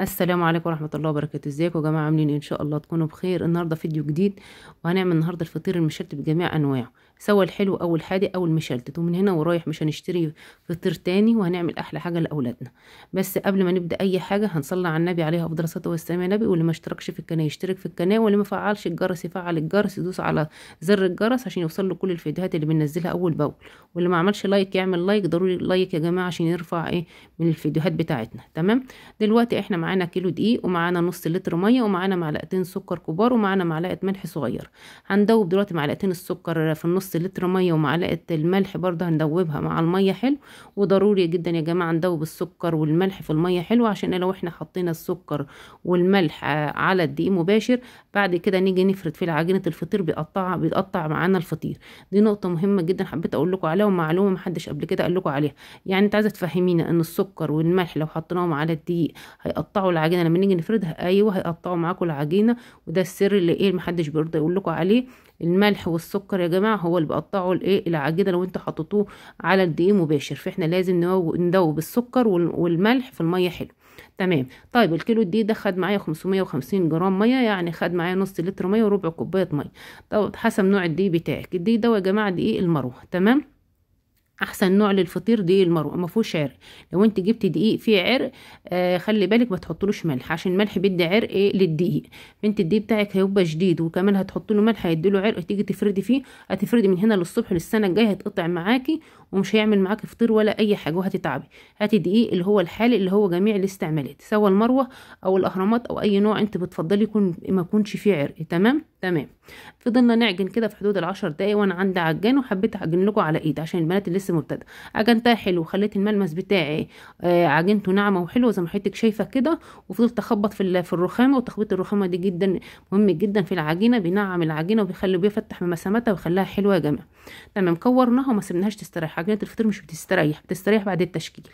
السلام عليكم ورحمه الله وبركاته ازيكم يا جماعه عاملين إيه؟ ان شاء الله تكونوا بخير النهارده فيديو جديد وهنعمل النهارده الفطير المشلت بجميع انواعه سواء الحلو او الحادق او المشلتت ومن هنا ورايح مش هنشتري فطير تاني وهنعمل احلى حاجه لاولادنا بس قبل ما نبدا اي حاجه هنصلي على النبي عليه افضل الصلاه والسلام يا نبي واللي ما اشتركش في القناه يشترك في القناه واللي ما فعلش الجرس يفعل الجرس يدوس على زر الجرس عشان يوصل له كل الفيديوهات اللي بننزلها اول باول واللي ما عملش لايك يعمل لايك ضروري لايك يا جماعه عشان يرفع ايه من الفيديوهات بتاعتنا تمام دلوقتي احنا معانا كيلو دقيق ومعانا نص لتر ميه ومعانا معلقتين سكر كبار ومعانا معلقه ملح صغير هندوب دلوقتي معلقتين السكر في النص لتر ميه ومعلقه الملح برده هندوبها مع الميه حلو وضروري جدا يا جماعه ندوب السكر والملح في الميه حلو عشان لو احنا حطينا السكر والملح على الدقيق مباشر بعد كده نيجي نفرد في عجينه الفطير بيقطع بيقطع معانا الفطير دي نقطه مهمه جدا حبيت اقول لكم عليها ومعلومه محدش قبل كده قال لكم عليها يعني انت عايزه تفهمينا ان السكر والملح لو حطيناهم على الدقيق هيقطع هيقطعوا العجينه لما نيجي نفردها ايوه هيقطعوا معاكم العجينه وده السر اللي ايه محدش بيرضى يقول لكم عليه الملح والسكر يا جماعه هو اللي بيقطعوا الايه العجينه لو انتوا حطيتوه على الدقيق مباشر فاحنا لازم ندوب السكر والملح في الميه حلو تمام طيب الكيلو دي ده خد معايا 550 جرام ميه يعني خد معايا نص لتر ميه وربع كوبايه ميه طب حسب نوع الدقيق بتاعك الدقيق ده يا جماعه دقيق المروه تمام احسن نوع للفطير دقيق المرق ما فيهوش عرق لو انت جبت دقيق فيه عرق آه خلي بالك ما تحطلوش ملح عشان الملح بيدي عرق إيه للدقيق انت الدقيق بتاعك هيبقى شديد وكمان هتحط له ملح هيديله عرق تيجي تفردي فيه هتفردي من هنا للصبح للسنه الجايه هيتقطع معاكي ومش هيعمل معاكي فطير ولا اي حاجه وهتتعبي هاتي دقيق اللي هو الحالي اللي هو جميع الاستعمالات سواء المروه او الاهرامات او اي نوع انت بتفضلي يكون ما يكونش فيه عرق تمام تمام فضلنا نعجن كده في حدود العشر دقايق وانا عندي عجان وحبيت اعجن لكم على ايد عشان البنات اللي لسه مبتدئ عجنتها حلو خليت الملمس بتاعي آه، عجنته ناعمه وحلوه زي ما حضرتك شايفه كده وفضلت اخبط في في الرخامه وتخبيط الرخامه دي جدا مهم جدا في العجينه بينعم العجينه وبيخلي بيفتح مساماتها ويخليها حلوه يا جماعه تمام كورناها وما سيبناهاش تستريح عجينه الفطير مش بتستريح بتستريح بعد التشكيل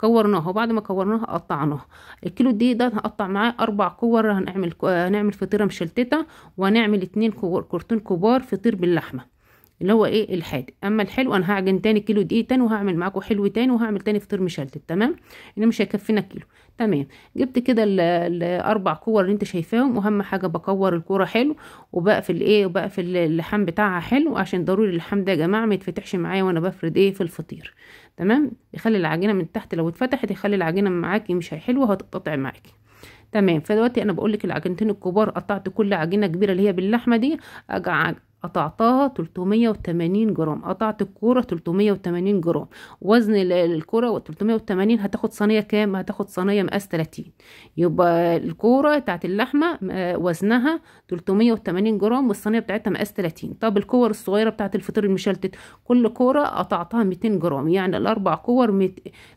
كورناها وبعد ما كورناها قطعناها الكيلو دي ده هقطع معاه اربع كور هنعمل هنعمل فطيره مشلتته وهنعمل اتنين كور كورتين كبار فطير باللحمه اللي هو ايه الحادق اما الحلو انا هعجن تاني كيلو دقيق تاني وهعمل معاكم حلو تاني وهعمل تاني فطير مشلتت تمام ان مش هيكفينا كيلو تمام جبت كده الاربع كور اللي انت شايفاهم واهم حاجه بكور الكوره حلو وبقفل ايه وبقفل اللحم بتاعها حلو عشان ضروري اللحم ده يا جماعه ما يتفتحش معايا وانا بفرد ايه في الفطير تمام يخلي العجينه من تحت لو اتفتحت يخلي العجينه معاكي مش حلوه هتتقطع معاكي تمام فدلوقتي انا بقول لك العجينتين الكبار قطعت كل عجينه كبيره اللي هي باللحمه دي قطعتها 380 جرام قطعت الكوره 380 جرام وزن الكوره 380 هتاخد صينيه كام هتاخد صينيه مقاس 30 يبقى الكوره بتاعت اللحمه آه، وزنها 380 جرام والصينيه بتاعتها مقاس 30 طب الكور الصغيره بتاعت الفطير المشلتت كل كوره قطعتها 200 جرام يعني الاربع كور مت...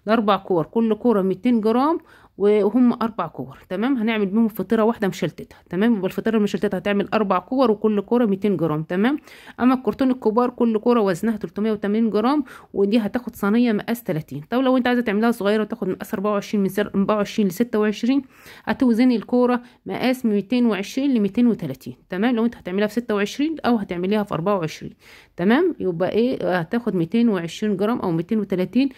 الاربع كور كل كوره 200 جرام وهم اربع كور تمام هنعمل بيهم فطيره واحده مشلتتها تمام يبقى الفطيره المشلتتها هتعمل اربع كور وكل كوره 200 جرام تمام اما الكرتون الكبار كل كوره وزنها 380 جرام ودي هتاخد صينيه مقاس 30 طب لو انت عايزه تعملها صغيره وتاخد مقاس 24 من 24 ل 26 هتوزني الكوره مقاس 220 ل 230 تمام لو انت هتعملها في 26 او هتعمليها في 24 تمام يبقى ايه هتاخد 220 جرام او 230 اللي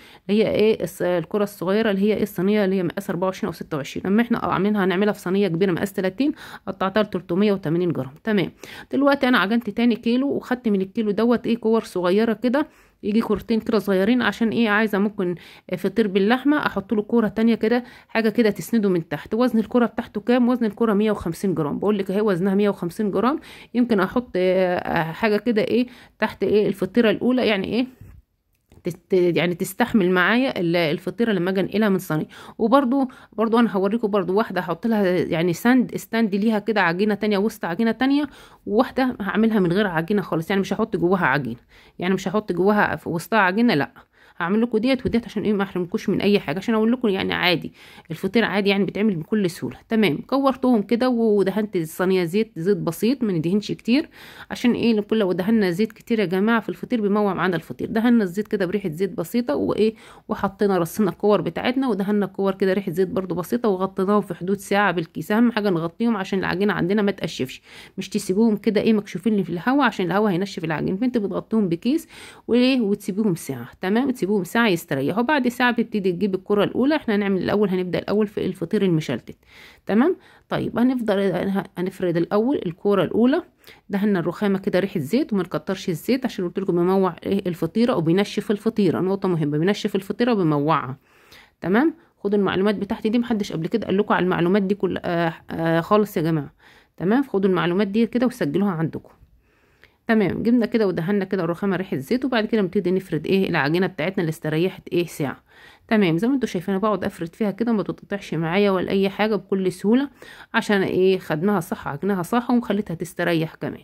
هي ايه الكوره الصغيره اللي هي ايه الصينيه اللي هي مقاس 24 24 او 26 لما احنا عاملينها هنعملها في صينيه كبيره مقاس 30 قطعتها ل 380 جرام تمام دلوقتي انا عجنت تاني كيلو وخدت من الكيلو دوت ايه كور صغيره كده يجي كورتين كده صغيرين عشان ايه عايزه ممكن فطير باللحمه احط له كوره تانية كده حاجه كده تسنده من تحت وزن الكوره بتاعته كام وزن الكوره 150 جرام بقول لك اهي وزنها 150 جرام يمكن احط آه، حاجه كده ايه تحت ايه الفطيره الاولى يعني ايه يعني تستحمل معايا الفطيره لما اجي انقلها من الصينيه وبرده برده انا هوريكم برده واحده هحط لها يعني ساند ستاند ليها كده عجينه تانية وسط عجينه تانية وواحده هعملها من غير عجينه خالص يعني مش هحط جواها عجينه يعني مش هحط جواها في وسطها عجينه لا هعمل لكم ديت وديت عشان ايه ما احرمكوش من اي حاجه عشان اقول لكم يعني عادي الفطير عادي يعني بيتعمل بكل سهوله تمام كورتهم كده ودهنت الصينيه زيت زيت بسيط ما ندهنش كتير عشان ايه لو دهنا زيت كتير يا جماعه في الفطير بيموع معانا الفطير دهنا الزيت كده بريحه زيت بسيطه وايه وحطينا رصينا الكور بتاعتنا ودهنا الكور كده ريحه زيت برده بسيطه وغطيناهم في حدود ساعه بالكيس اهم حاجه نغطيهم عشان العجينه عندنا ما تقشفش مش تسيبوهم كده ايه مكشوفين في الهواء عشان الهواء هينشف العجين فانت بتغطيهم بكيس وايه وتسيبيهم ساعه تمام تسيبوهم ساعه يستريحوا بعد ساعه بتبتدي تجيب الكره الاولى احنا هنعمل الاول هنبدا الاول في الفطير المشلتت تمام طيب هنفضل هنفرد الاول الكوره الاولى دهنا الرخامه كده ريحه زيت وما نكترش الزيت عشان قلت لكم بيموع إيه الفطيره وبينشف الفطيره نقطه مهمه بينشف الفطيره وبيموعها تمام خدوا المعلومات بتاعتي دي محدش قبل كده قال لكم على المعلومات دي كل آه آه خالص يا جماعه تمام خدوا المعلومات دي كده وسجلوها عندكم تمام جبنا كده ودهنا كده الرخامه ريحه زيت وبعد كده نبتدي نفرد ايه العجينه بتاعتنا اللي استريحت ايه ساعه تمام زي ما انتم شايفين بقعد افرد فيها كده ما تتقطعش معايا ولا اي حاجه بكل سهوله عشان ايه خدناها صح عجناها صح وخليتها تستريح كمان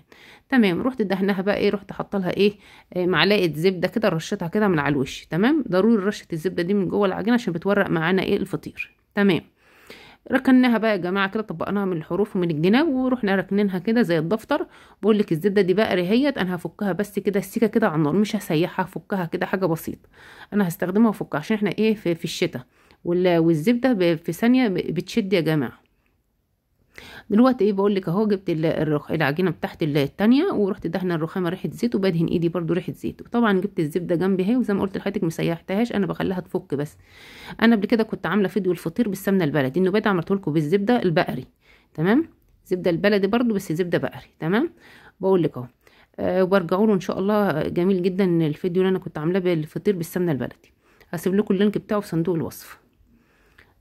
تمام رحت دهنها بقى ايه رحت حاطه لها ايه آه، معلقه زبده كده رشتها كده من على الوش تمام ضروري رشه الزبده دي من جوه العجينه عشان بتورق معانا ايه الفطير تمام ركناها بقى يا جماعه كده طبقناها من الحروف ومن الجناب ورحنا ركننها كده زي الدفتر بقول لك الزبده دي بقى رهيت انا هفكها بس كده السيكه كده على النار مش هسيحها هفكها كده حاجه بسيطه انا هستخدمها وافكها عشان احنا ايه في, في الشتاء والزبده في ثانيه بتشد يا جماعه دلوقتي ايه بقول لك اهو جبت العجينه بتاعت التانية ورحت دهنه الرخامه ريحه زيت وبدهن ايدي برده ريحه زيت وطبعا جبت الزبده جنبي اهي وزي ما قلت لحضرتك مسيحتهاش انا بخليها تفك بس انا قبل كده كنت عامله فيديو الفطير بالسمنه البلدي بقيت عملته لكم بالزبده البقري تمام زبده البلدي برده بس زبده بقري تمام بقول لك اهو آه، وبرجعوا له ان شاء الله جميل جدا الفيديو اللي انا كنت عاملاه بالفطير بالسمنه البلدي هسيب لكم اللينك بتاعه في صندوق الوصف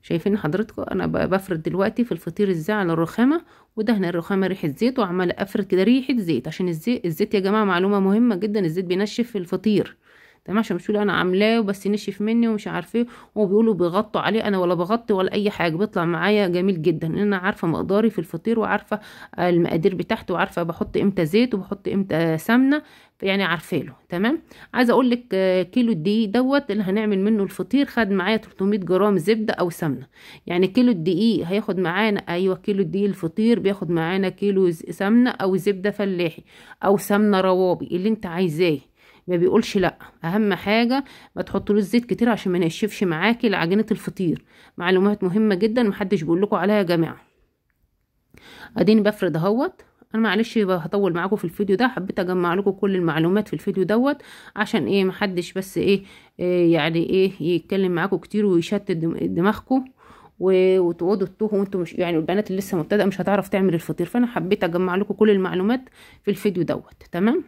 شايفين حضرتكوا انا بفرد دلوقتي في الفطير ازاي على الرخامه ودهن الرخامه ريحه زيت وعماله افرد كده ريحه زيت عشان الزيت الزيت يا جماعه معلومه مهمه جدا الزيت بينشف الفطير تمام عشان مش انا عاملاه وبس نشف مني ومش عارفه ايه وبيقولوا بيغطوا عليه انا ولا بغطي ولا اي حاجه بيطلع معايا جميل جدا لان انا عارفه مقداري في الفطير وعارفه المقادير بتاعته وعارفه بحط امتى زيت وبحط امتى سمنه يعني عارفه له تمام عايزه اقول لك آه، كيلو الدقيق دوت اللي هنعمل منه الفطير خد معايا 300 جرام زبده او سمنه يعني كيلو الدقيق هياخد معانا ايوه كيلو الدقيق الفطير بياخد معانا كيلو سمنه او زبده فلاحي او سمنه روابي اللي انت عايزاه ما بيقولش لا اهم حاجه ما تحطولوش زيت كتير عشان ما ينشفش معاكي لعجينه الفطير معلومات مهمه جدا محدش بيقول لكم عليها يا جماعه اديني بفرد اهوت انا معلش هطول معاكم في الفيديو ده حبيت اجمع لكم كل المعلومات في الفيديو دوت عشان ايه محدش بس إيه, ايه يعني ايه يتكلم معاكم كتير ويشتت دماغكم وتقعدوا تتوهوا وانتوا مش يعني البنات اللي لسه مبتدئه مش هتعرف تعمل الفطير فانا حبيت اجمع لكم كل المعلومات في الفيديو دوت تمام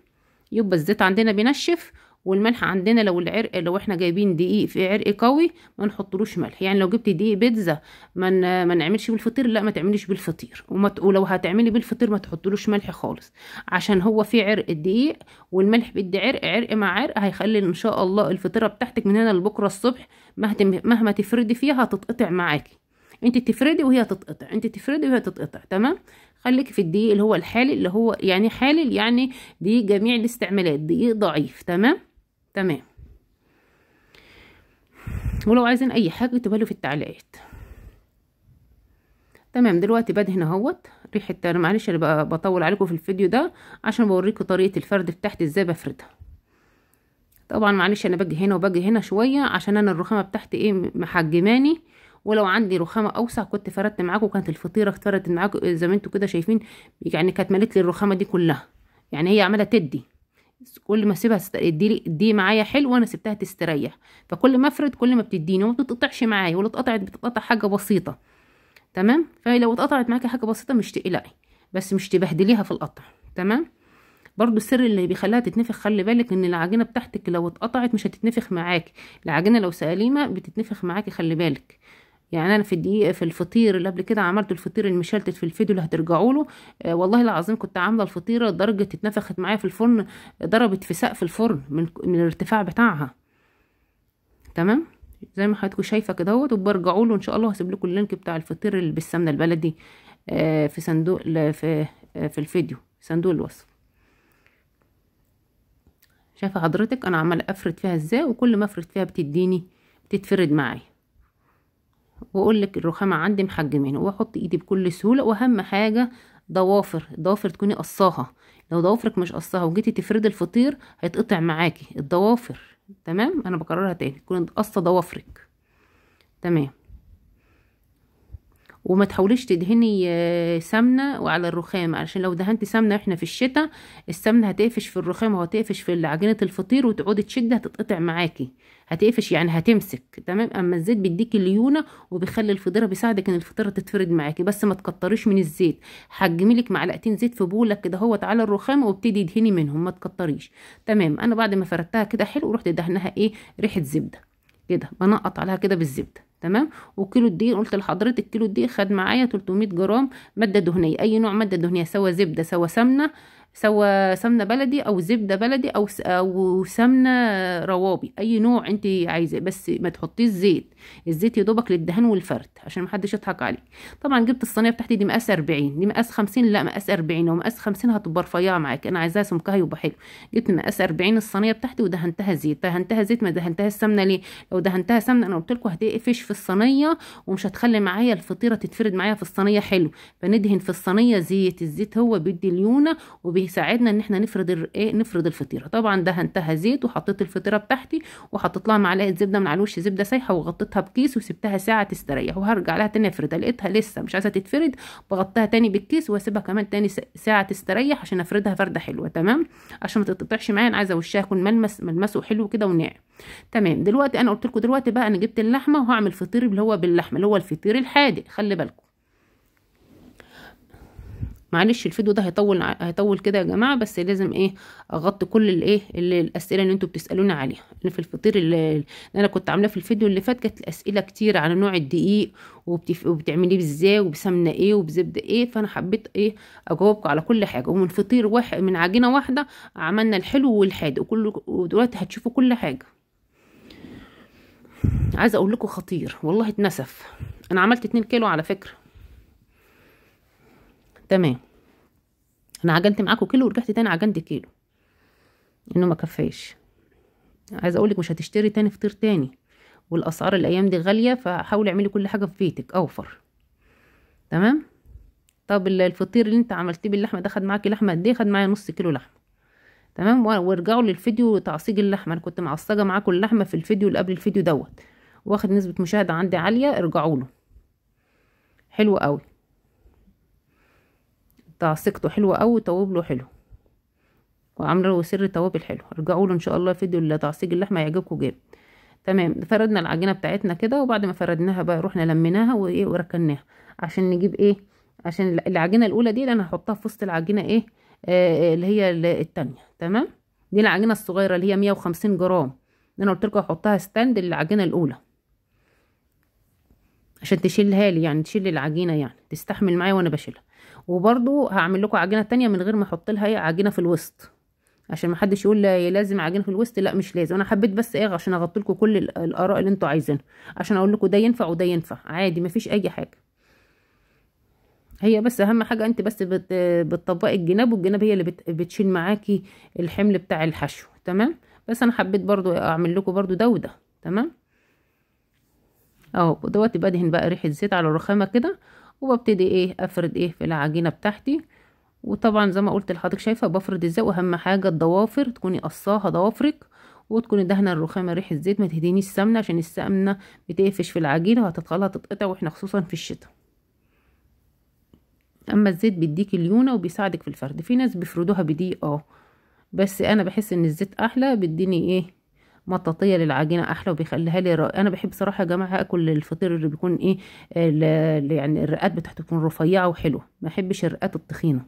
يبقى الزيت عندنا بينشف والملح عندنا لو العرق لو احنا جايبين دقيق في عرق قوي ما نحطلوش ملح يعني لو جبت دقيق بيتزا ما ما نعملش بالفطير لا ما تعمليش بالفطير وما ولو هتعملي بالفطير ما تحطلوش ملح خالص عشان هو في عرق الدقيق والملح بيدي عرق عرق مع عرق هيخلي ان شاء الله الفطيره بتاعتك من هنا لبكره الصبح مهما تفردي فيها هتتقطع معاكي انت تفردي وهي تتقطع انت تفردي وهي تتقطع تمام خليك في الدقيق اللي هو الحالي اللي هو يعني حالل يعني دي جميع الاستعمالات دقيق ضعيف تمام تمام ولو عايزين اي حاجه اكتبها له في التعليقات تمام دلوقتي بدهن اهوت ريحه انا معلش انا بطول عليكم في الفيديو ده عشان بوريكم طريقه الفرد بتاعتي ازاي بفردها طبعا معلش انا باجي هنا وباجي هنا شويه عشان انا الرخامه بتاعتي ايه محجماني ولو عندي رخامه اوسع كنت فردت معاكم كانت الفطيره اتفردت معاكم إيه، زي ما انتم كده شايفين يعني كانت ملت لي الرخامه دي كلها يعني هي عماله تدي كل ما اسيبها تدي دي معايا حلو وانا سبتها تستريح فكل ما افرد كل ما بتديني وما بتتقطعش معايا ولو اتقطعت بتتقطع حاجه بسيطه تمام فلو اتقطعت معاكي حاجه بسيطه مش تقلقي بس مش تبهدليها في القطع تمام برضو السر اللي بيخليها تتنفخ خلي بالك ان العجينه بتاعتك لو اتقطعت مش هتتنفخ معاكي العجينه لو سليمه بتتنفخ معاكي خلي بالك يعني انا في الدقيقه في الفطير اللي قبل كده عملت الفطير مشلتت في الفيديو اللي هترجعوا له آه والله العظيم كنت عامله الفطيره درجه اتنفخت معايا في الفرن ضربت في سقف الفرن من, من الارتفاع بتاعها تمام زي ما حضرتكوا شايفه كده اهوت وبرجعوا له ان شاء الله هسيب لكم اللينك بتاع الفطير اللي بالسمنه البلدي آه في صندوق في آه في الفيديو صندوق الوصف شايفه حضرتك انا عماله افرد فيها ازاي وكل ما افرد فيها بتديني بتتفرد معايا واقول لك الرخامه عندي محجمين واحط ايدي بكل سهوله واهم حاجه ضوافر الضوافر تكوني قصاها لو ضوافرك مش قصاها وجيتي تفردي الفطير هيتقطع معاكي الضوافر تمام انا بكررها تاني تكوني قصه ضوافرك تمام وما تحاوليش تدهني آه، سمنه وعلى الرخام علشان لو دهنتي سمنه احنا في الشتاء السمنه هتقفش في الرخام وهتقفش في عجينه الفطير وتقعدي تشدي هتتقطع معاكي هتقفش يعني هتمسك تمام اما الزيت بيديكي ليونه وبيخلي الفطيره بيساعدك ان الفطيره تتفرد معاكي بس ما تكتريش من الزيت حجمي لك معلقتين زيت في بولك كده اهوت على الرخام وابتدي ادهني منهم ما تكتريش تمام انا بعد ما فردتها كده حلو رحت دهنها ايه ريحه زبده كده بنقط عليها كده بالزبده تمام وكيلو الدقيق قلت لحضرتك كيلو الدقيق خد معايا 300 جرام ماده دهنيه اي نوع ماده دهنيه سواء زبده سواء سمنه سواء سمنه بلدي او زبده بلدي او او سمنه روابي اي نوع انت عايزاه بس ما تحطيش زيت الزيت يدوبك للدهان والفرد عشان محدش يضحك عليك طبعا جبت الصينيه بتاعتي دي مقاس 40 دي مقاس 50 لا مقاس 40 لو مقاس 50 هتبقى رفيعه معاك انا عايزاها سمكها يبقى حلو جبت مقاس 40 الصينيه بتاعتي ودهنتها زيت دهنتها زيت ما دهنتهاش سمنه ليه لو دهنتها سمنه انا قلت لكم هتقفش في الصينيه ومش هتخلي معايا الفطيره تتفرد معايا في الصينيه حلو فندهن في الصينيه زيت الزيت هو بيدي ليونه وبي بيساعدنا ان احنا نفرد ايه نفرد الفطيره طبعا ده انتهى زيت وحطيت الفطيره بتاعتي وحطيت لها معلقه زبده من على الوش زبده سايحه وغطيتها بكيس وسبتها ساعه تستريح وهرجع لها تاني افردها لقيتها لسه مش عايزه تتفرد بغطيها تاني بالكيس واسيبها كمان تاني ساعه تستريح عشان افردها فرده حلوه تمام عشان ما تتقطعش معايا انا عايزه وشها يكون ملمس ملمسه حلو كده وناعم تمام دلوقتي انا قلت لكم دلوقتي بقى انا جبت اللحمه وهعمل فطير اللي هو باللحمه اللي هو الفطير الحادق خلي بالكم معلش الفيديو ده هيطول هيطول كده يا جماعه بس لازم ايه اغطي كل الايه الاسئله اللي انتوا بتسالوني عليها في الفطير اللي انا كنت عاملاه في الفيديو اللي فات كانت الاسئله كتير على نوع الدقيق وبتف... وبتعمليه ازاي وبسمنه ايه وبزبده ايه فانا حبيت ايه اجاوبكم على كل حاجه ومن فطير واحد من عجينه واحده عملنا الحلو والحاد وكل ودلوقتي هتشوفوا كل حاجه عايزه اقول لكم خطير والله اتنسف انا عملت 2 كيلو على فكره تمام انا عجنت معاكوا كيلو ورجعت تاني عجنت كيلو انه ما كفاش عايزه اقولك مش هتشتري تاني فطير تاني والاسعار الايام دي غاليه فحاولي اعملي كل حاجه في بيتك اوفر تمام طب الفطير اللي انت عملتيه باللحمه ده خد معاكي لحمه قد ايه خد معايا نص كيلو لحمه تمام وارجعوا للفيديو تعصيج اللحمه انا كنت معصجه معاكوا اللحمه في الفيديو اللي قبل الفيديو دوت واخد نسبه مشاهده عندي عاليه ارجعوا له حلو قوي تعصيقته حلوة أوي توابله حلو وعامله له سر توابل حلو ارجعوا له ان شاء الله فيديو لتعصيق اللحمه يعجبكم جامد تمام فردنا العجينه بتاعتنا كده وبعد ما فردناها بقى رحنا لميناها وايه وركناها عشان نجيب ايه عشان العجينه الاولى دي اللي انا هحطها في وسط العجينه ايه آه, آه، اللي هي التانية تمام دي العجينه الصغيره اللي هي 150 جرام انا قلت لكم هحطها ستاند للعجينه الاولى عشان تشيلها لي يعني تشيل العجينه يعني تستحمل معايا وانا بشيلها وبرضو هعمل لكم عجينه تانية من غير ما احط لها عجينه في الوسط عشان ما حدش يقول لي لازم عجينه في الوسط لا مش لازم انا حبيت بس ايه عشان اغطي لكم كل الاراء اللي انتوا عايزينها عشان اقول لكم ده ينفع وده ينفع عادي مفيش اي حاجه هي بس اهم حاجه انت بس بتطبقي الجناب والجناب هي اللي بتشيل معاكي الحمل بتاع الحشو تمام بس انا حبيت برضو اعمل لكم برضو ده وده تمام اهو دوت بدهن دهن بقى ريحه زيت على الرخامه كده وببتدي ايه افرد ايه في العجينه بتاعتي وطبعا زي ما قلت لحضرتك شايفه بفرد ازاي واهم حاجه الضوافر تكوني قصاها ضوافرك وتكوني دهنه الرخامه ريحه الزيت ما تهدينيش السمنه عشان السمنه بتقفش في العجينه وهتدخلها تتقطع واحنا خصوصا في الشتاء اما الزيت بيديك ليونه وبيساعدك في الفرد في ناس بيفردوها بدي اه بس انا بحس ان الزيت احلى بيديني ايه مطاطيه للعجينه احلى وبيخليها لي رأي. انا بحب صراحه يا جماعه اكل الفطير اللي بيكون ايه اللي يعني الرقات بتاعته تكون رفيعه وحلوه ما احبش الرقات التخينه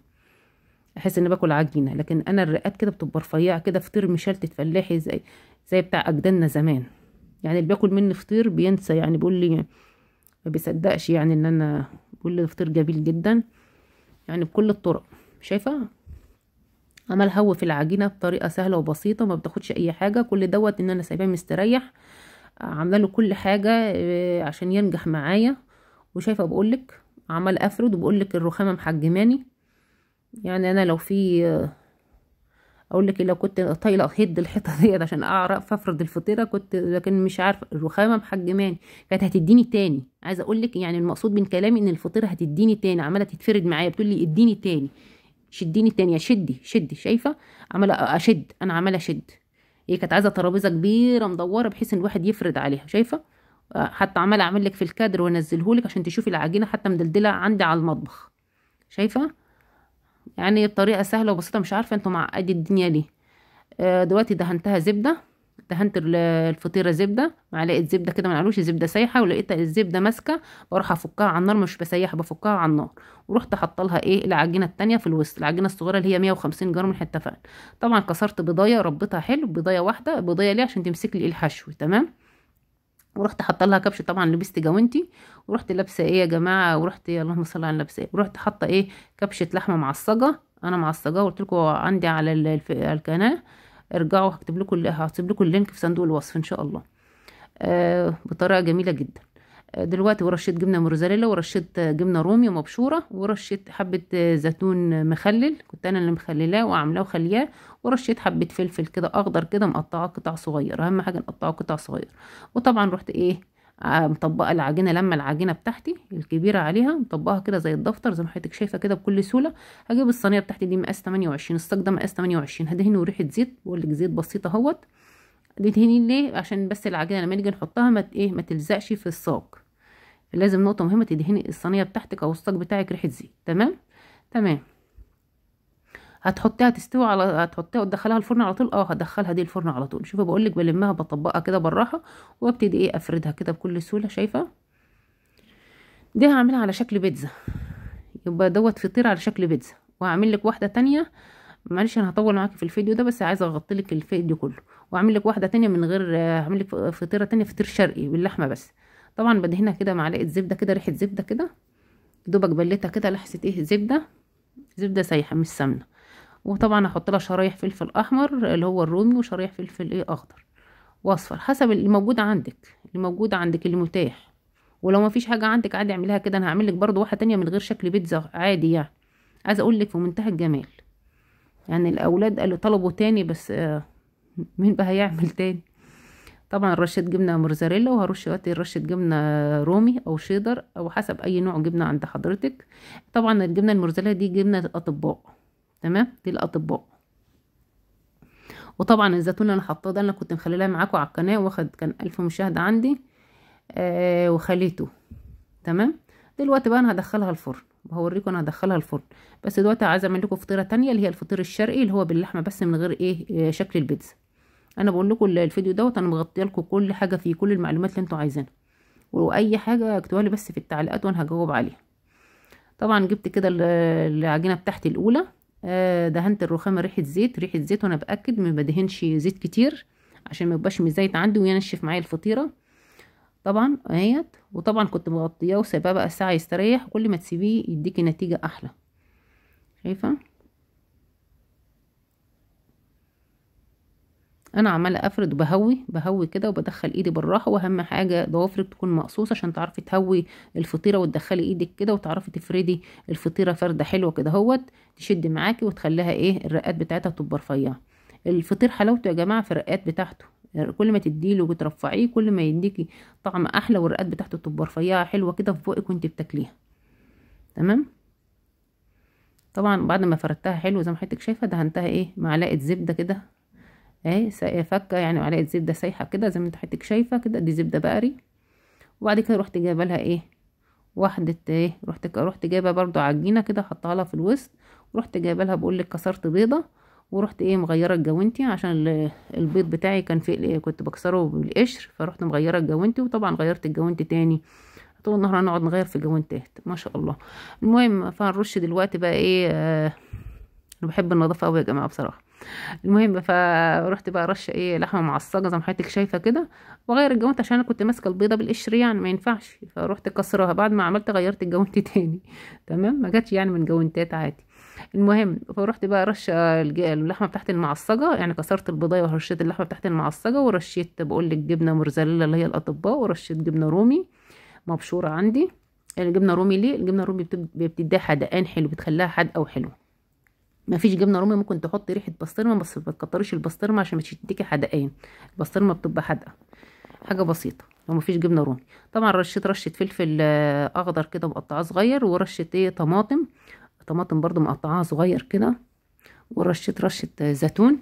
احس ان باكل عجينه لكن انا الرقات كده بتبقى رفيعه كده فطير مشلتت فلاحي زي زي بتاع اجدادنا زمان يعني اللي بياكل مني فطير بينسى يعني بيقول لي ما بيصدقش يعني ان انا بيقول لي فطير جميل جدا يعني بكل الطرق شايفه عمل هو في العجينه بطريقه سهله وبسيطه ما بتاخدش اي حاجه كل دوت ان انا سايباه مستريح آه، عامله له كل حاجه آه، عشان ينجح معايا وشايفه بقولك عمل افرد وبقولك الرخامه محجماني يعني انا لو في آه، اقول لك لو كنت طايله هد الحيطه ديت عشان اعرف افرد الفطيره كنت لكن مش عارفه الرخامه محجماني كانت هتديني تاني عايزه اقول لك يعني المقصود من كلامي ان الفطيره هتديني تاني عماله تتفرد معايا بتقول لي اديني تاني شديني التانية شدي شدي شايفة عمالة أشد أنا عمالة أشد هي كانت عايزة ترابيزة كبيرة مدورة بحيث إن الواحد يفرد عليها شايفة حتى عمالة أعمل لك في الكادر وأنزلهولك عشان تشوفي العجينة حتى مدلدلة عندي على المطبخ شايفة يعني بطريقة سهلة وبسيطة مش عارفة انتوا معقدين الدنيا ليه دلوقتي دهنتها زبدة دهنت الفطيره زبده معلقه زبده كده من علوش زبده سايحه ولقيت الزبده ماسكه بروح افكها على النار مش بسيحها بفكها على النار ورحت حاطه لها ايه العجينه التانية في الوسط العجينه الصغيره اللي هي 150 جرام من حته فعلا طبعا كسرت بيضايه ربيتها حلو بيضايه واحده بيضايه ليه عشان تمسك لي الحشو تمام ورحت حاطه لها كبشه طبعا لبست جوانتي ورحت لابسه ايه يا جماعه ورحت اللهم صل على النبي ورحت حاطه ايه كبشه لحمه معصجه انا معصجاها قلت لكم عندي على القناه ارجعوا هكتب لكم هسيب لكم اللينك في صندوق الوصف ان شاء الله آه بطريقه جميله جدا آه، دلوقتي ورشيت جبنه موزاريلا ورشيت جبنه رومي مبشوره ورشيت حبه آه، زيتون مخلل كنت انا اللي مخللاه وعاملاه وخلياه ورشيت حبه فلفل كده اخضر كده مقطعه قطع صغير اهم حاجه نقطعه قطع صغير وطبعا رحت ايه مطبقه العجينه لما العجينه بتاعتي الكبيره عليها مطبقها كده زي الدفتر زي ما حضرتك شايفه كده بكل سهوله هجيب الصينيه بتاعتي دي مقاس 28 الصاج ده مقاس 28 هدهنه ريحه زيت بقول لك زيت بسيط اهوت تدهنين ليه عشان بس العجينه لما نيجي نحطها ما ايه ما تلزقش في الصاج لازم نقطه مهمه تدهني الصينيه بتاعتك او الصاج بتاعك ريحه زيت تمام تمام هتحطيها تستوي على هتحطيها وتدخليها الفرن على طول اه هدخلها دي الفرن على طول شوفي بقول لك بلمها بطبقها كده بالراحه وابتدي ايه افردها كده بكل سهوله شايفه دي هعملها على شكل بيتزا يبقى دوت فطير على شكل بيتزا وهعمل لك واحده تانية معلش انا هطول معاكي في الفيديو ده بس عايزه اغطي لك الفيديو كله واعمل لك واحده تانية من غير هعمل لك فطيره تانية فطير شرقي باللحمه بس طبعا بدهنها كده معلقه زبده كده ريحه زبده كده دوبك بلتها كده لحسه ايه زبده زبده سايحه مش سمنه وطبعا احط لها شرايح فلفل احمر اللي هو الرومي وشرايح فلفل ايه اخضر واصفر حسب اللي موجود عندك اللي موجود عندك اللي متاح ولو ما فيش حاجه عندك عادي اعملها كده انا هعمل لك برده واحده تانية من غير شكل بيتزا عادي يعني عايزه اقول لك في منتهى الجمال يعني الاولاد قالوا طلبوا تاني بس آه مين بقى هيعمل تاني طبعا رشه جبنه مرزاريلا وهرش دلوقتي رشه جبنه رومي او شيدر او حسب اي نوع جبنه عند حضرتك طبعا الجبنه المرزاريلا دي جبنه الاطباء تمام دي الاطباء وطبعا الزيتون اللي انا حطاه ده انا كنت مخليه معاكم على القناه واخد كان الف مشاهده عندي آه وخليته تمام دلوقتي بقى انا هدخلها الفرن وهوريكم انا هدخلها الفرن بس دلوقتي عايزه اعمل لكم فطيره تانية اللي هي الفطير الشرقي اللي هو باللحمه بس من غير ايه آه، شكل البيتزا انا بقول لكم الفيديو دوت انا مغطيه لكم كل حاجه فيه كل المعلومات اللي انتم عايزينها واي حاجه اكتبوها لي بس في التعليقات وانا هجاوب عليها طبعا جبت كده العجينه بتاعتي الاولى آه، دهنت الرخامه ريحه زيت ريحه زيت وانا باكد ما بدهنش زيت كتير عشان ما يبقاش مزيت عندي وينشف معايا الفطيره طبعا اهيت وطبعا كنت مغطياه وسايباه بقى ساعه يستريح وكل ما تسيبيه يديكي نتيجه احلى شايفه انا عماله افرد وبهوي بهوي كده وبدخل ايدي بالراحه واهم حاجه ضوافرك تكون مقصوصه عشان تعرفي تهوي الفطيره وتدخلي ايدك كده وتعرفي تفردي الفطيره فرده حلوه كده اهوت تشدي معاكي وتخليها ايه الرقات بتاعتها تبقى رفيعه الفطير حلاوته يا جماعه في الرقات بتاعته كل ما تديله وترفعيه كل ما يديكي طعم احلى والرقات بتاعته تبقى رفيعه حلوه كده في بقك وانت بتاكليها تمام طبعا بعد ما فردتها حلو زي ما حضرتك شايفه دهنتها ايه معلقه زبده كده اهي فكه يعني معلقه زبده سايحه كده زي ما انت حضرتك شايفه كده دي زبده بقري وبعد كده رحت جايبه لها ايه واحده ايه رحت رحت جايبه برضو عجينه كده حطها لها في الوسط ورحت جايبه لها بقول لك كسرت بيضه ورحت ايه مغيره الجوانتي عشان البيض بتاعي كان في إيه، كنت بكسره بالقشر فرحت مغيره الجوانتي وطبعا غيرت الجوانتي تاني طول النهار هنقعد نغير في الجوانتات ما شاء الله المهم فهنرش دلوقتي بقى ايه آه انا بحب النظافه قوي يا جماعه بصراحه المهم فروحت بقى رش ايه لحمه معصجه زي ما حضرتك شايفه كده وغير الجوانت عشان انا كنت ماسكه البيضه بالقشر يعني ما ينفعش فروحت كسراها بعد ما عملت غيرت الجوانت تاني تمام ما جاتش يعني من جوانتات عادي المهم فروحت بقى رش اللحمه بتاعت المعصجه يعني كسرت البيضايه ورشيت اللحمه بتاعت المعصجه ورشيت بقول لك جبنه مرزليلا اللي هي الاطباء ورشيت جبنه رومي مبشوره عندي الجبنه يعني رومي ليه الجبنه الرومي بتديها حدقان حلو بتخليها حادقه وحلوه مفيش جبنه رومي ممكن تحطي ريحه بسطرمه بس ما تكتريش البسطرمه عشان ما تديكي حدقان البسطرمه بتبقى حادقه حاجه بسيطه لو فيش جبنه رومي طبعا رشيت رشه فلفل آه، اخضر كده مقطعاه صغير ورشه ايه طماطم طماطم برده مقطعاها صغير كده ورشيت رشه زيتون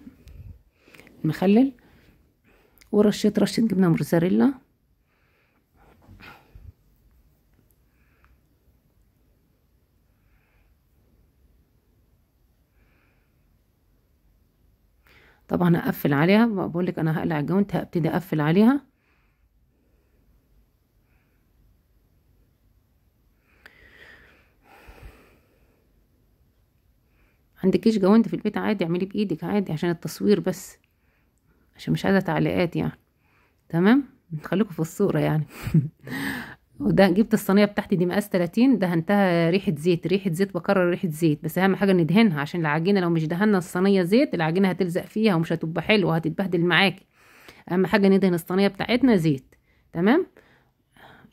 مخلل ورشيت رشه جبنه موزاريلا طبعا هقفل عليها بقول لك انا هقلع الجوانت هبتدي اقفل عليها عندكيش جوانت في البيت عادي اعملي بايدك عادي عشان التصوير بس عشان مش عايزه تعليقات يعني تمام نخليكم في الصوره يعني وده جبت الصينيه بتاعتي دي مقاس 30 دهنتها ريحه زيت ريحه زيت بكرر ريحه زيت بس اهم حاجه ندهنها عشان العجينه لو مش دهنا الصينيه زيت العجينه هتلزق فيها ومش هتبقى حلوه هتتبهدل معاكي اهم حاجه ندهن الصينيه بتاعتنا زيت تمام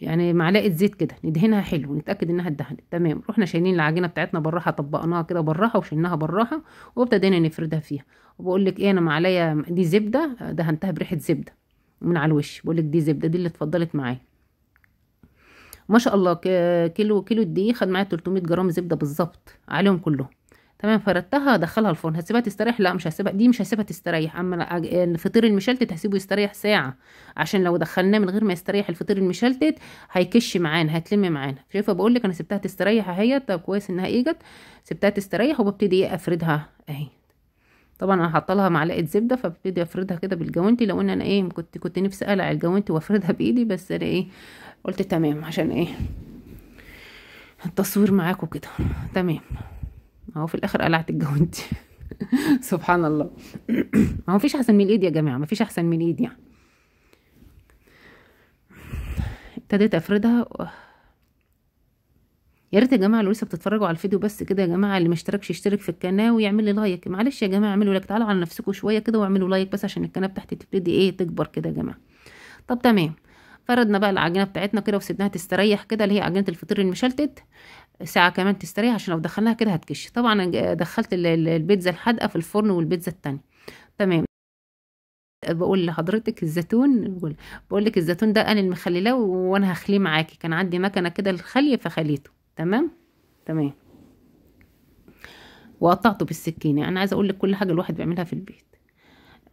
يعني معلقه زيت كده ندهنها حلو نتاكد انها اتدهنت تمام رحنا شايلين العجينه بتاعتنا براها طبقناها كده براها وشلناها براها وابتدينا نفردها فيها وبقول لك ايه انا معليا دي زبده دهنتها بريحه زبده من على الوش بقول لك دي زبده دي اللي اتفضلت معايا ما شاء الله كيلو كيلو دقيق خد معايا 300 جرام زبده بالظبط عليهم كلهم تمام فردتها ادخلها الفرن هسيبها تستريح لا مش هسيبها دي مش هسيبها تستريح اما الفطير المشلتت هسيبه يستريح ساعه عشان لو دخلناه من غير ما يستريح الفطير المشلتت هيكش معانا هتلم معانا شايفه بقول لك انا سبتها تستريح اهي طب كويس انها اجت سبتها تستريح وببتدي إيه؟ افردها اهي طبعا انا حاطه لها معلقه زبده فابتدي افردها كده بالجوانتي لو ان انا ايه كنت كنت نفسي اقلع الجوانتي وافردها بايدي بس انا ايه قلت تمام عشان ايه التصوير معاكم كده تمام اهو في الاخر قلعت الجوانتي سبحان الله ما هو فيش احسن من الايد يا جماعه ما فيش احسن من الايد يعني ابتديت افردها يا ريت يا جماعه لو لسه بتتفرجوا على الفيديو بس كده يا جماعه اللي ما اشتركش يشترك في القناه ويعمل لي لايك معلش يا جماعه اعملوا لايك تعالوا على نفسكم شويه كده واعملوا لايك بس عشان القناه بتاعتي تبتدي ايه تكبر كده يا جماعه طب تمام فردنا بقى العجينه بتاعتنا كده وسيبناها تستريح كده اللي هي عجينه الفطير المشلتت ساعه كمان تستريح عشان لو دخلناها كده هتكش طبعا دخلت البيتزا الحادقه في الفرن والبيتزا التانية تمام بقول لحضرتك الزيتون بقول لك الزيتون ده انا اللي مخليه وانا هخليه معاكي كان عندي مكنه كده الخلي فخليته تمام تمام وقطعته بالسكينه انا عايزه اقول لك كل حاجه الواحد بيعملها في البيت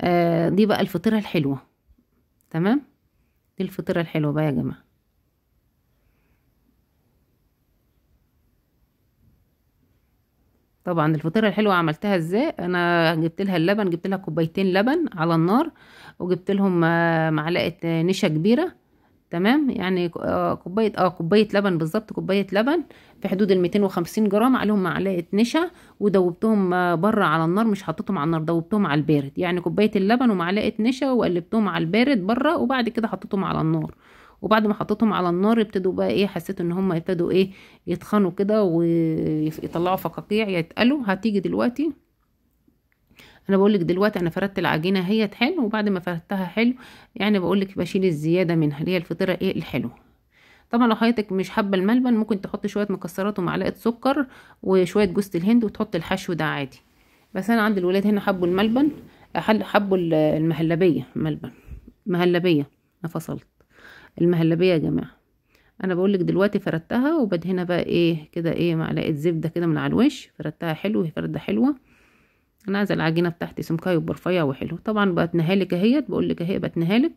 آه دي بقى الفطيره الحلوه تمام دي الفطيره الحلوه بقى يا جماعه طبعا الفطيره الحلوه عملتها ازاي انا جبت لها اللبن جبت لها كوبايتين لبن على النار وجبت لهم آه، معلقه آه، نشا كبيره تمام يعني آه، كوبايه اه كوبايه لبن بالظبط كوبايه لبن في حدود ال 250 جرام عليهم معلقه نشا ودوبتهم آه، بره على النار مش حطيتهم على النار دوبتهم على البارد يعني كوبايه اللبن ومعلقه نشا وقلبتهم على البارد بره وبعد كده حطيتهم على النار وبعد ما حطيتهم على النار ابتدوا بقى ايه حسيت ان هم ابتدوا ايه يتخنوا كده ويطلعوا فقاقيع يتقلوا هتيجي دلوقتي انا بقول لك دلوقتي انا فردت العجينه هي حلو وبعد ما فردتها حلو يعني بقول لك بشيل الزياده منها اللي هي الفطيره ايه الحلو طبعا لو حضرتك مش حابه الملبن ممكن تحط شويه مكسرات ومعلقه سكر وشويه جوز الهند وتحط الحشو ده عادي بس انا عند الولاد هنا حبوا الملبن حبوا المهلبيه ملبن مهلبيه انا فصلت المهلبيه يا جماعه انا بقول لك دلوقتي فردتها وبدهنها بقى ايه كده ايه معلقه زبده كده من على الوش فردتها حلو هي فرده حلوه انا عايزه العجينه بتاعتي سمكاي وبرفيه وحلو طبعا بتنيها لك اهيت بقول لك اهي بتنيها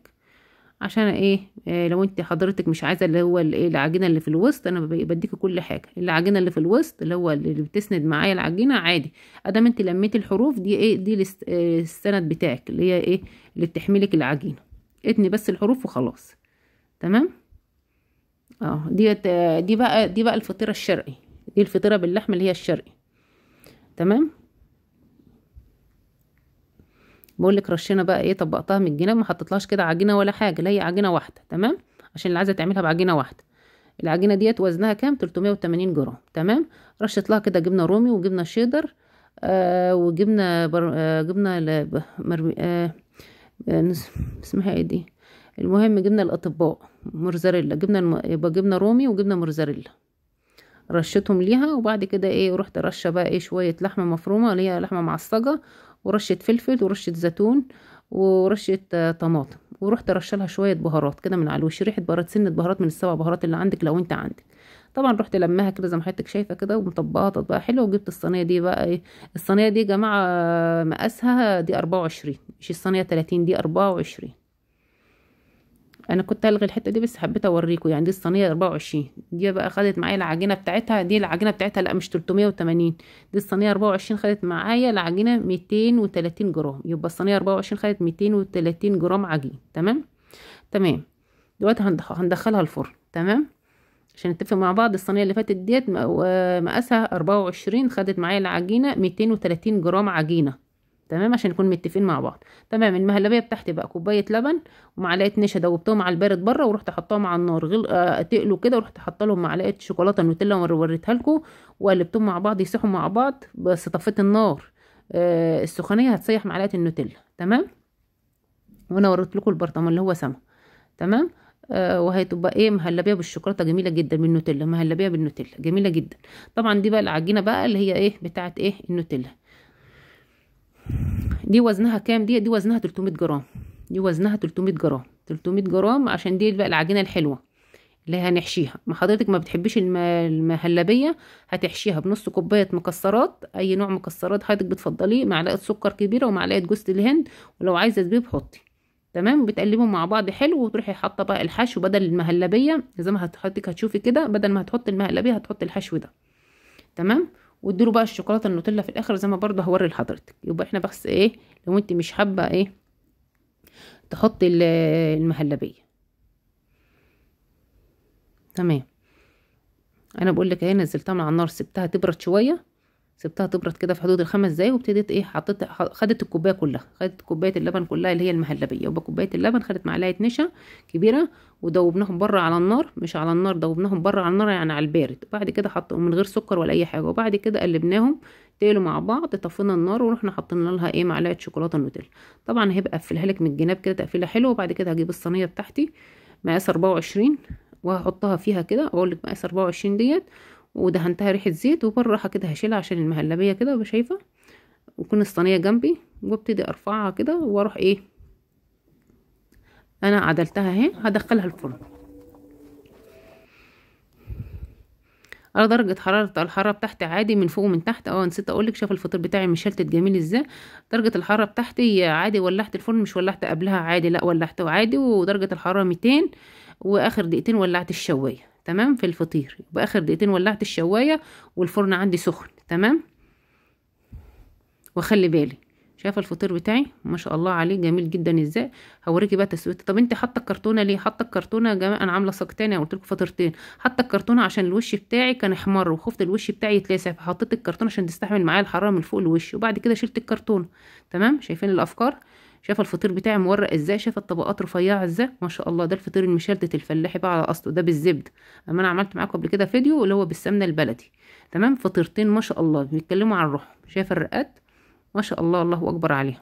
عشان ايه آه لو انت حضرتك مش عايزه اللي هو الايه العجينه اللي في الوسط انا بديكي كل حاجه العجينه اللي في الوسط اللي هو اللي بتسند معايا العجينه عادي ادام انت لميتي الحروف دي ايه دي آه، السند بتاعك اللي هي ايه اللي بتحملك العجينه اتني بس الحروف وخلاص تمام اه ديت آه، دي بقى دي بقى الفطيره الشرقي دي الفطيره باللحمه اللي هي الشرقي تمام بقول لك رشينا بقى ايه طبقتها من الجناب ما حطيتلهاش كده عجينه ولا حاجه لا هي عجينه واحده تمام عشان اللي عايزه تعملها بعجينه واحده العجينه ديت وزنها كام 380 جرام تمام رشيت لها كده جبنه رومي وجبنه شيدر آه وجبنه بر... آه جبنه ل... مرمي... آه... آه، اسمها ايه دي المهم جبنه الاطباء مرزاريلا جبنه الم... يبقى جبنه رومي وجبنه مرزاريلا رشيتهم ليها وبعد كده ايه رحت رشه بقى ايه شويه لحمه مفرومه اللي هي لحمه معصجه ورشه فلفل ورشه زيتون ورشه آه، طماطم ورحت رشلها شويه بهارات كده من على الوش ريحه بهارات سنه بهارات من السبع بهارات اللي عندك لو انت عندك طبعا رحت لماها كده زي ما حضرتك شايفه كده ومطبقها تطبيقه حلوه وجبت الصينيه دي بقى ايه الصينيه دي يا جماعه آه، مقاسها دي 24 مش الصينيه 30 دي 24 انا كنت هلغي الحته دي بس حبيت اوريكم يعني دي الصينيه 24 دي بقى خدت معايا العجينه بتاعتها دي العجينه بتاعتها لا مش 380 دي الصينيه 24 خدت معايا العجينه 230 جرام يبقى الصينيه 24 خدت 230 جرام عجين تمام تمام دلوقتي هندخل هندخلها الفرن تمام عشان نتفق مع بعض الصينيه اللي فاتت ديت مقاسها 24 خدت معايا العجينه 230 جرام عجينه تمام عشان نكون متفقين مع بعض تمام المهلبيه بتاعتي بقى كوبايه لبن ومعلقه نشا دوبتهم على البارد بره ورحت حطاهم على النار غل... آه تقلوا كده ورحت حاطه لهم معلقه شوكولاته نوتيلا وريتها لكم وقلبتهم مع بعض يسيحوا مع بعض بس طفيت النار آه السخانيه هتسيح معلقه النوتيلا تمام وانا وريت لكم البرطمان اللي هو سما تمام آه وهتبقى ايه مهلبيه بالشوكولاته جميله جدا بالنوتيلا مهلبيه بالنوتيلا جميله جدا طبعا دي بقى العجينه بقى اللي هي ايه بتاعت ايه النوتيلا دي وزنها كام دي دي وزنها 300 جرام دي وزنها 300 جرام 300 جرام عشان دي بقى العجينه الحلوه اللي هنحشيها ما حضرتك ما بتحبيش المهلبيه هتحشيها بنص كوبايه مكسرات اي نوع مكسرات حضرتك بتفضليه معلقه سكر كبيره ومعلقه جوز الهند ولو عايزه زبيب حطي تمام بتقلبهم مع بعض حلو وتروحي حاطه بقى الحشو بدل المهلبيه زي ما حضرتك هتشوفي كده بدل ما هتحطي المهلبيه هتحطي الحشو ده تمام واديله بقى الشوكولاته النوتيلا في الاخر زي ما برضه هوري لحضرتك يبقى احنا بس ايه لو انت مش حابه ايه تحطي المهلبيه تمام انا بقول لك اهي نزلتها من على النار سبتها تبرد شويه سبتها تبرد كده في حدود الخمس دقايق وابتديت ايه حطيت خدت الكوبايه كلها خدت كوبايه اللبن كلها اللي هي المهلبيه وبكوبايه اللبن خدت معلقه نشا كبيره ودوبناهم بره على النار مش على النار دوبناهم بره على النار يعني على البارد وبعد كده حطهم من غير سكر ولا اي حاجه وبعد كده قلبناهم تقلوا مع بعض طفينا النار ورحنا حطينا لها ايه معلقه شوكولاته نوتيلا طبعا هبقى اقفلها لك من الجناب كده تقفيله حلوه وبعد كده هجيب الصينيه بتاعتي مقاس 24 وهحطها فيها كده اقول لك مقاس 24 ديت ودهنتها ريحه زيت وبره كده هشيلها عشان المهلبيه كده شايفه وكون الصينيه جنبي وابتدي ارفعها كده واروح ايه انا عدلتها اهي هدخلها الفرن على درجة حرارة الحرارة بتاعتي عادي من فوق ومن تحت اه نسيت اقولك شاف الفطير بتاعي مش شلتت جميل ازاي درجة الحرارة بتاعتي عادي ولعت الفرن مش ولعت قبلها عادي لا ولحته عادي ودرجة الحرارة ميتين واخر دقيقتين ولعت الشواية تمام في الفطير يبقى اخر دقيقتين ولعت الشوايه والفرن عندي سخن تمام واخلي بالي شايفه الفطير بتاعي ما شاء الله عليه جميل جدا ازاي هوريكي بقى تسويته طب انت حاطه الكرتونه ليه حاطه الكرتونه يا جماعه انا عامله ساقتين قلت لكم فطيرتين حاطه الكرتونه عشان الوش بتاعي كان احمر وخفت الوش بتاعي يتلاسع فحطيت الكرتونه عشان تستحمل معايا الحراره من فوق الوش وبعد كده شلت الكرتونه تمام شايفين الافكار شاف الفطير بتاعي مورق ازاي شاف الطبقات رفيعه ازاي ما شاء الله ده الفطير المشردة الفلاحي بقى على اصله ده بالزبده اما انا عملت معاكم قبل كده فيديو اللي هو بالسمنه البلدي تمام فطيرتين ما شاء الله بيتكلموا عن روحهم شايف الرقات ما شاء الله الله اكبر عليهم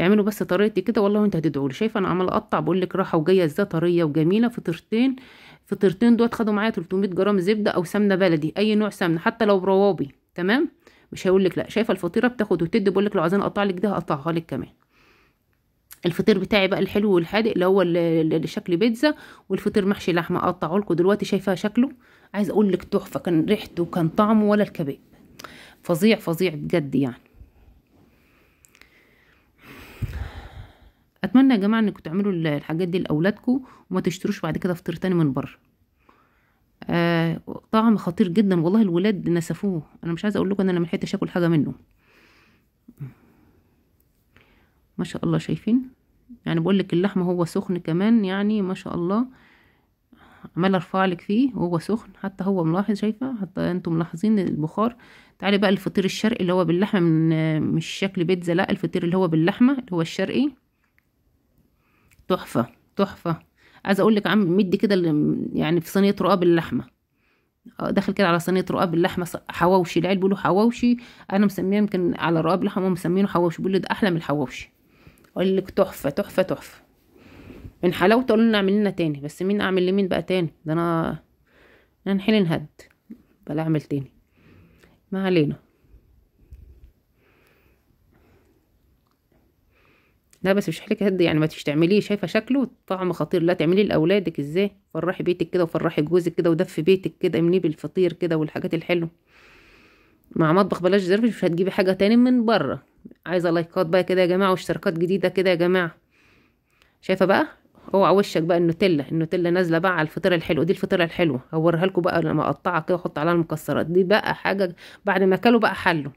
اعملوا بس طريقتي كده والله وانت هتدعوا لي شايفه انا عمال اقطع بقول لك راحه وجايه ازاي طريه وجميله فطيرتين فطيرتين دول خدوا معايا 300 جرام زبده او سمنه بلدي اي نوع سمنه حتى لو بروابي تمام مش هيقول لك لا شايفه الفطيره بتاخد وتدي بقول لك لو عايزين اقطع لك ده هقطعها لك كمان الفطير بتاعي بقى الحلو والحادق اللي هو اللي شكل بيتزا والفطير محشي لحمه اقطعه لكم دلوقتي شايفه شكله عايز اقول لك تحفه كان ريحته وكان طعمه ولا الكباب فظيع فظيع بجد يعني اتمنى يا جماعه انكم تعملوا الحاجات دي لاولادكم وما تشتروش بعد كده فطير تاني من بره آه، طعم خطير جدا والله الولاد نسفوه انا مش عايزه اقول لكم ان انا ما اكل حاجه منه ما شاء الله شايفين يعني بقول لك اللحمه هو سخن كمان يعني ما شاء الله عمال ارفع لك فيه وهو سخن حتى هو ملاحظ شايفه حتى انتم ملاحظين البخار تعالي بقى الفطير الشرقي اللي هو باللحمه من مش شكل بيتزا لا الفطير اللي هو باللحمه اللي هو الشرقي تحفه تحفه عايزه اقول لك عم مدي كده يعني في صينيه رقاب اللحمه آه، داخل كده على صينيه رقاب اللحمه حواوشي العيال بيقولوا حواوشي انا مسميه يمكن على رقاب لحمه مسمينه حواوشي بيقولوا ده احلى من الحواوشي اقول لك تحفه تحفه تحفه من حلاوته قالوا لنا اعمل لنا تاني بس مين اعمل لمين بقى تاني ده انا انا نحيل نهد بلا اعمل تاني ما علينا لا بس مش حلك هد يعني ما تعمليه شايفه شكله طعم خطير لا تعمليه لاولادك ازاي فرحي بيتك كده وفرحي جوزك كده ودفي بيتك كده امليه بالفطير كده والحاجات الحلوه مع مطبخ بلاش زربش مش هتجيبي حاجه تاني من بره عايزه لايكات بقى كده يا جماعه واشتراكات جديده كده يا جماعه شايفه بقى اوعى وشك بقى النوتيلا النوتيلا نازله بقى على الفطيره الحلوه دي الفطيره الحلوه هوريها لكم بقى لما اقطعها كده واحط عليها المكسرات دي بقى حاجه بعد ما اكلوا بقى حلوا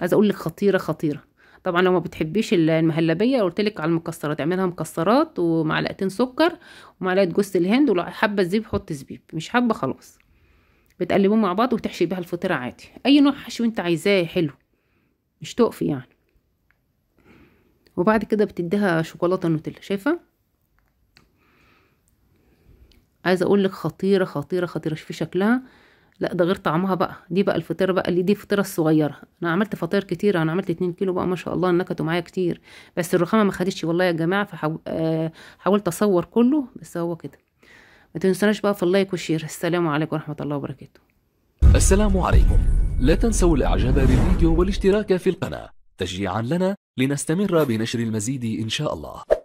عايزه اقول لك خطيره خطيره طبعا لو ما بتحبيش المهلبيه قلت لك على المكسرات اعملها مكسرات ومعلقتين سكر ومعلقه جوز الهند ولو حابه زبيب حط زبيب مش حابه خلاص بتقلبوه مع بعض وتحشي بيها الفطيره عادي اي نوع حشو انت عايزاه حلو مش تقفي يعني وبعد كده بتديها شوكولاته نوتيلا شايفه عايزه اقول لك خطيره خطيره خطيره شوفي شكلها لا ده غير طعمها بقى دي بقى الفطيره بقى اللي دي الفطيره الصغيره انا عملت فطير كتير انا عملت 2 كيلو بقى ما شاء الله نكتوا معايا كتير بس الرخامه ما خدتش والله يا جماعه فحاولت آه، اصور كله بس هو كده ما تنسوناش بقى في اللايك والشير السلام عليكم ورحمه الله وبركاته السلام عليكم لا تنسوا الاعجاب بالفيديو والاشتراك في القناه تشجيعا لنا لنستمر بنشر المزيد ان شاء الله